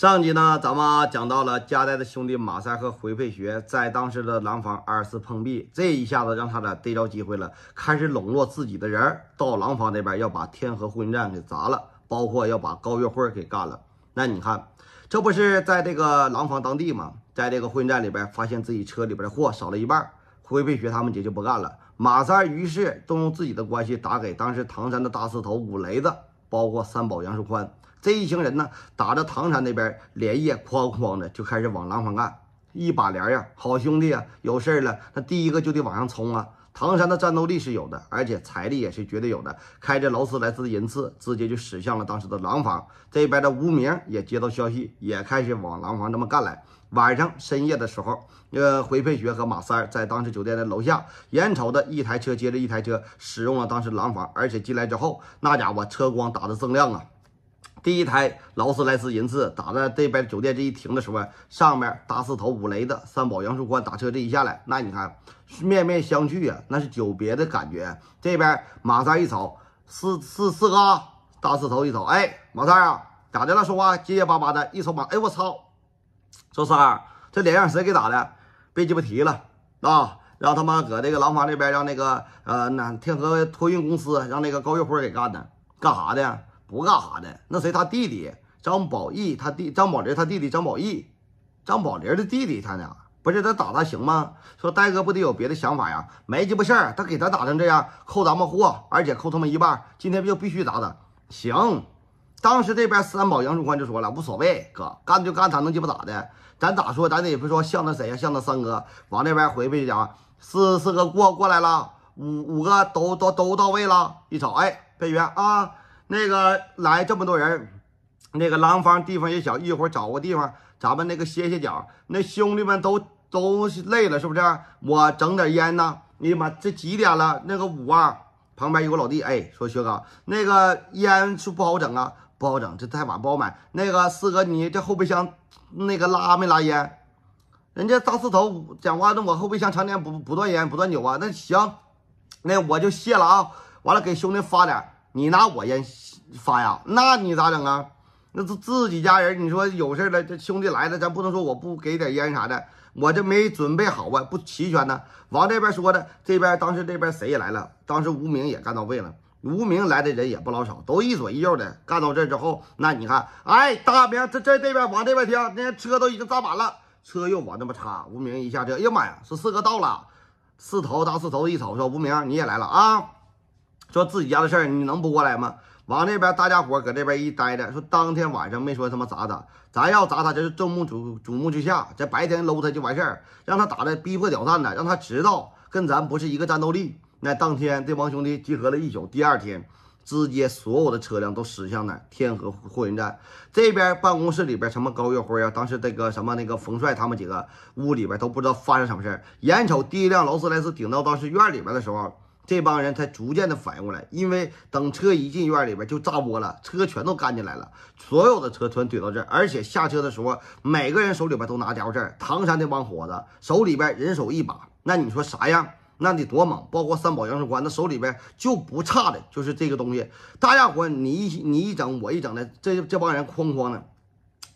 上集呢，咱们讲到了嘉代的兄弟马三和回佩学在当时的廊坊二次碰壁，这一下子让他俩逮着机会了，开始笼络自己的人到廊坊那边，要把天河混战给砸了，包括要把高月辉给干了。那你看，这不是在这个廊坊当地吗？在这个混战里边，发现自己车里边的货少了一半，回佩学他们姐就不干了。马三于是动用自己的关系，打给当时唐山的大四头五雷子，包括三宝杨树宽。这一行人呢，打到唐山那边，连夜哐哐的就开始往廊坊干。一把连呀，好兄弟呀，有事了，那第一个就得往上冲啊！唐山的战斗力是有的，而且财力也是绝对有的。开着劳斯莱斯的银刺，直接就驶向了当时的廊坊这边的吴明也接到消息，也开始往廊坊这么干来。晚上深夜的时候，呃，回佩学和马三在当时酒店的楼下，眼瞅着一台车接着一台车驶用了当时廊坊，而且进来之后，那家伙车光打得锃亮啊！第一台劳斯莱斯银色，打在这边酒店这一停的时候，上面大四头五雷的三宝杨树宽打车这一下来，那你看面面相觑啊，那是久别的感觉。这边马三一瞅，四四四哥大四头一瞅，哎，马三啊，咋的了？说话结结巴巴的，一瞅马，哎，我操，周三儿这脸让谁给打的？别鸡巴提了啊！让他妈搁这个廊坊那边，让那个呃，南天河托运公司让那个高月辉给干的，干啥的？不干啥的，那谁他弟弟张宝义，他弟张宝林，他弟弟张宝义，张宝林的弟弟，他俩不是他打他行吗？说呆哥不得有别的想法呀？没鸡巴事儿，他给他打成这样，扣咱们货，而且扣他们一半，今天就必须砸他。行，当时这边三宝杨树宽就说了，无所谓，哥干就干，他能鸡巴咋的？咱咋说，咱得不说向他谁呀？向他三哥。往那边回回，这家伙四四个过过来了，五五个都都都到位了。一瞅，哎，别远啊。那个来这么多人，那个廊坊地方也小，一会儿找个地方，咱们那个歇歇脚。那兄弟们都都累了，是不是？我整点烟呢。你妈，这几点了？那个五啊，旁边有个老弟，哎，说薛哥，那个烟是不好整啊，不好整，这太晚不好买。那个四哥，你这后备箱那个拉没拉烟？人家大四头讲话，那我后备箱常年不不断烟不断酒啊。那行，那我就谢了啊。完了，给兄弟发点。你拿我烟发呀？那你咋整啊？那自自己家人，你说有事了，这兄弟来了，咱不能说我不给点烟啥的。我这没准备好啊，不齐全呢。往这边说的，这边当时这边谁也来了，当时无名也干到位了。无名来的人也不老少，都一左一右的。干到这之后，那你看，哎，大明这这这边往这边听，那车都已经扎满了，车又往那边插。无名一下车，哎呀妈呀，说四哥到了，四头大四头一瞅说无名你也来了啊。说自己家的事儿，你能不过来吗？往那边大家伙搁这边一待着，说当天晚上没说他妈砸他，咱要砸他，这是众目瞩瞩目之下，在白天搂他就完事儿，让他打的逼迫挑战的，让他知道跟咱不是一个战斗力。那当天这帮兄弟集合了一宿，第二天直接所有的车辆都驶向那天河货运站这边办公室里边什么高月辉啊，当时这个什么那个冯帅他们几个屋里边都不知道发生什么事儿，眼瞅第一辆劳斯莱斯顶到当时院里边的时候。这帮人才逐渐的反应过来，因为等车一进院里边就炸窝了，车全都干进来了，所有的车全怼到这儿，而且下车的时候，每个人手里边都拿家伙事儿。唐山那帮伙子手里边人手一把，那你说啥样？那得多猛！包括三宝杨守官，那手里边就不差的就是这个东西。大家伙，你一你一整我一整的，这这帮人哐哐的。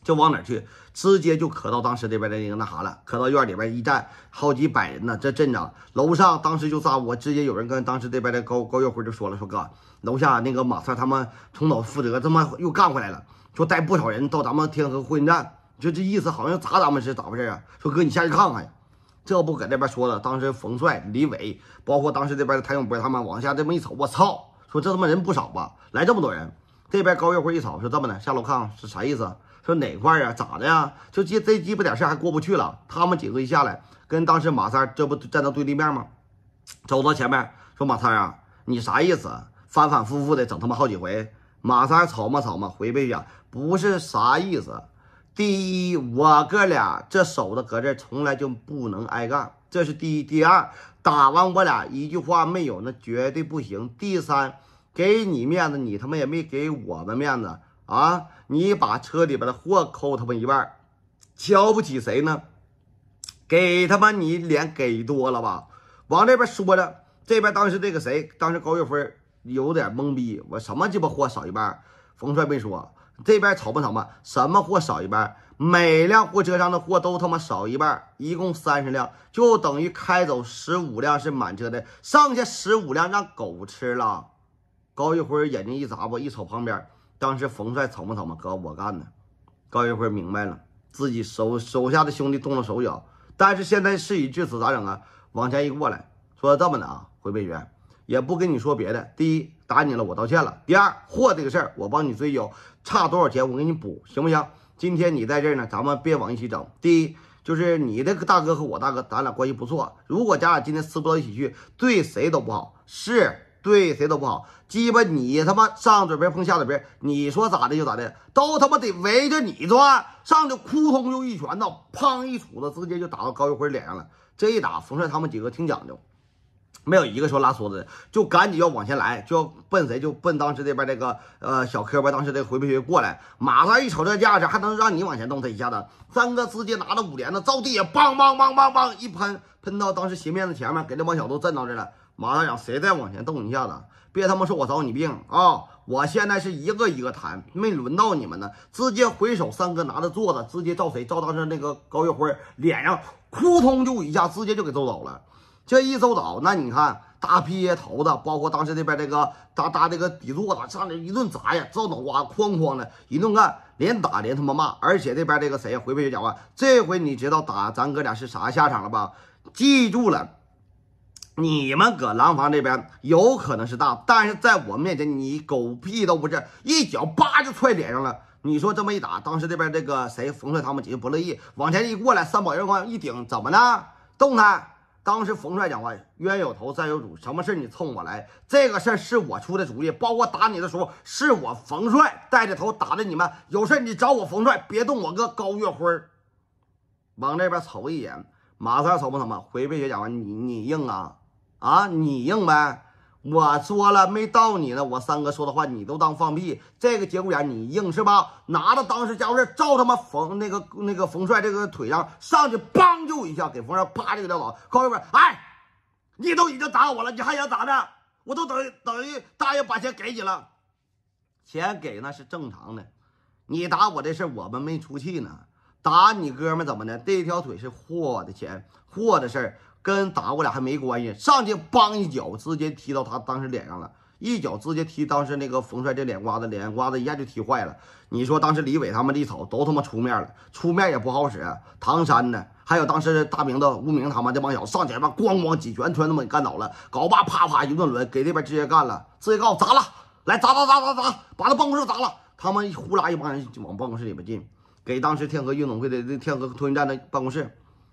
就往哪去，直接就可到当时这边的那个那啥了，可到院里边一站，好几百人呢，这阵仗，楼上当时就炸我，直接有人跟当时这边的高高月辉就说了，说哥，楼下那个马三他们重蹈覆辙，他妈又干回来了，说带不少人到咱们天河货运站，就这意思，好像砸咱们是咋回事啊？说哥，你下去看看呀。这不搁那边说了，当时冯帅、李伟，包括当时这边的谭永波他们往下这么一瞅，我操，说这他妈人不少吧，来这么多人。这边高月辉一瞅，说这么的，下楼看看是啥意思？说哪块啊？咋的呀？就这这鸡巴点事儿还过不去了？他们几个一下来，跟当时马三这不站到对立面吗？走到前面说马三啊，你啥意思？反反复复的整他妈好几回。马三吵嘛吵嘛，回背去，不是啥意思。第一，我哥俩这手子搁这从来就不能挨干，这是第一。第二，打完我俩一句话没有，那绝对不行。第三，给你面子，你他妈也没给我们面子。啊！你把车里边的货扣他们一半，瞧不起谁呢？给他妈你脸给多了吧！往这边说着，这边当时这个谁，当时高玉辉有点懵逼。我什么鸡巴货少一半？冯帅没说。这边吵不吵吧？什么货少一半？每辆货车上的货都他妈少一半，一共三十辆，就等于开走十五辆是满车的，剩下十五辆让狗吃了。高玉辉眼睛一眨巴，一，瞅旁边。当时冯帅草木草木哥我干的，高一辉明白了自己手手下的兄弟动了手脚，但是现在事已至此咋整啊？往前一过来，说这么的啊，回北原也不跟你说别的。第一，打你了我道歉了；第二，货这个事儿我帮你追究，差多少钱我给你补，行不行？今天你在这儿呢，咱们别往一起整。第一，就是你的大哥和我大哥，咱俩关系不错，如果咱俩今天撕不到一起去，对谁都不好。是。对谁都不好，鸡巴你他妈上嘴边碰下嘴边，你说咋的就咋的，都他妈得围着你转。上去扑通就一拳头，砰一杵子，直接就打到高玉辉脸上了。这一打，冯帅他们几个挺讲究，没有一个说拉梭子的，就赶紧要往前来，就要奔谁就奔当时这边这个呃小磕巴，当时这回不去过来。马上一瞅这架势，还能让你往前动？他一下子，三哥直接拿着五连的，照地下梆梆梆梆梆一喷，喷到当时鞋面子前面，给那帮小都震到这了。马大脚，谁再往前动一下子，别他妈说我找你病啊！我现在是一个一个谈，没轮到你们呢，直接回手，三哥拿着座子，直接照谁照当时那个高月辉脸上，扑通就一下，直接就给揍倒了。这一揍倒，那你看大皮爷头子，包括当时那边这个大大这个底座子，上来一顿砸呀，照脑瓜哐哐的一顿干，连打连他妈骂，而且这边这个谁回不小讲话，这回你知道打咱哥俩是啥下场了吧？记住了。你们搁廊坊这边有可能是大，但是在我面前你狗屁都不是，一脚叭就踹脸上了。你说这么一打，当时这边这个谁冯帅他们几个不乐意，往前一过来，三宝元光一顶，怎么呢？动他！当时冯帅讲话：冤有头，债有主。什么事你冲我来？这个事儿是我出的主意，包括打你的时候是我冯帅带着头打的你们。有事你找我冯帅，别动我哥高月辉往这边瞅一眼，马三瞅不瞅嘛？回贝下，讲话：你你硬啊！啊，你硬呗！我说了没到你呢，我三哥说的话你都当放屁。这个节骨眼你硬是吧？拿着当时家伙事照他妈冯那个那个冯帅这个腿上上去，梆就一下给冯帅啪这个撂倒。高们儿，哎，你都已经打我了，你还想咋的？我都等等于大爷把钱给你了，钱给那是正常的。你打我这事我们没出气呢，打你哥们怎么的？这一条腿是货的钱，货的事儿。跟打我俩还没关系，上去梆一脚，直接踢到他当时脸上了，一脚直接踢当时那个冯帅这脸瓜子，脸瓜子一下就踢坏了。你说当时李伟他们一瞅，都他妈出面了，出面也不好使。唐山呢，还有当时大明的吴明他们这帮小子，上前吧咣咣几拳，全他妈给干倒了。搞吧，啪啪一顿抡，给这边直接干了，直接告诉砸了，来砸砸砸砸砸，把他办公室砸了。他们呼啦一帮人往办公室里面进，给当时天河运动会的天河托运站的办公室。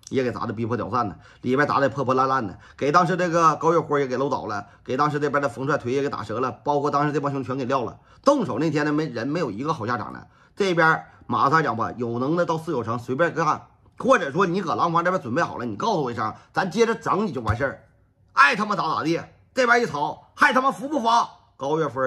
也给砸的，逼迫屌散的，里边砸的破破烂烂的，给当时这个高月辉也给搂倒了，给当时这边的冯帅腿也给打折了，包括当时这帮兄弟全给撂了。动手那天呢，没人没有一个好下场的。这边马三讲吧，有能耐到四九城随便干，或者说你搁廊坊这边准备好了，你告诉我一声，咱接着整你就完事儿，爱他妈咋咋地。这边一吵，还他妈服不服？高月辉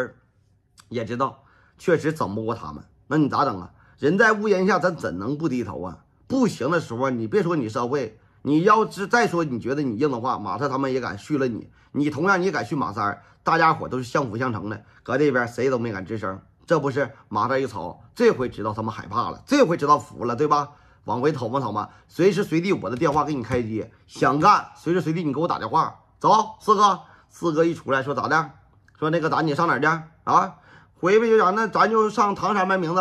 也知道，确实整不过他们，那你咋整啊？人在屋檐下，咱怎能不低头啊？不行的时候，你别说你社会，你要是再说你觉得你硬的话，马特他们也敢续了你。你同样，你也敢续马三大家伙都是相辅相成的。搁这边谁都没敢吱声，这不是马特一瞅，这回知道他们害怕了，这回知道服了，对吧？往回讨吧讨吧，随时随地我的电话给你开机，想干随时随地你给我打电话。走，四哥，四哥一出来说咋的？说那个咱你上哪去啊？回呗，就讲那咱就上唐山卖名字。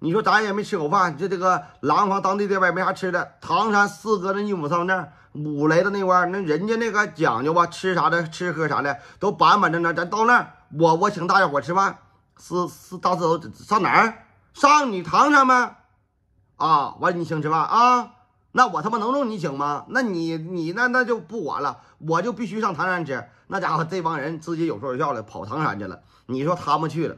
你说咱也没吃口饭，就这个廊坊当地这边没啥吃的。唐山四哥那一亩上那五雷的那块，那人家那个讲究吧，吃啥的、吃喝啥的都板板正正。咱到那儿，我我请大家伙吃饭，四四大四头上哪儿？上你唐山吗？啊，完你请吃饭啊？那我他妈能用你请吗？那你你那那就不管了，我就必须上唐山吃。那家伙这帮人直接有说有笑的跑唐山去了。你说他们去了？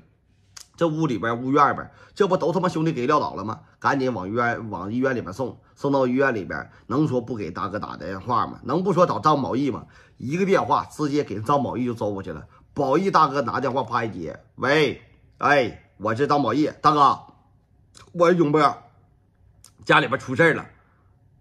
这屋里边、屋院边，这不都他妈兄弟给撂倒了吗？赶紧往医院、往医院里边送，送到医院里边，能说不给大哥打电话吗？能不说找张宝义吗？一个电话，直接给张宝义就招过去了。宝义大哥拿电话啪一接，喂，哎，我是张宝义大哥，我是永波，家里边出事了，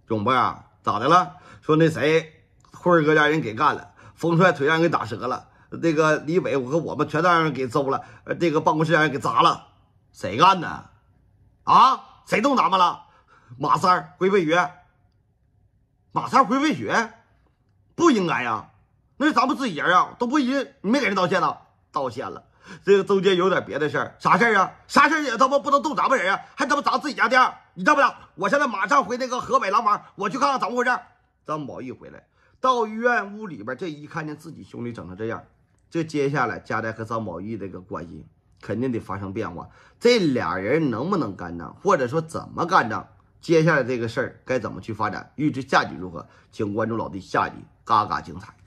永波啊，咋的了？说那谁，辉儿哥让人给干了，风帅腿让人给打折了。那个李伟，我和我们全让人给揍了，那个办公室让人给砸了，谁干的？啊？谁动咱们了？马三儿回废鱼，马三儿回废血，不应该呀！那是咱们自己人啊，都不一，你没给人道歉呢？道歉了，这个中间有点别的事儿，啥事儿啊？啥事儿也他妈不能动咱们人啊，还他妈砸自己家店你知不知道？我现在马上回那个河北廊坊，我去看看怎么回事。张宝一回来到医院屋里边，这一看见自己兄弟整成这样。这接下来，佳代和张宝玉这个关系肯定得发生变化。这俩人能不能干仗，或者说怎么干仗？接下来这个事儿该怎么去发展？预知下集如何，请关注老弟下集，嘎嘎精彩！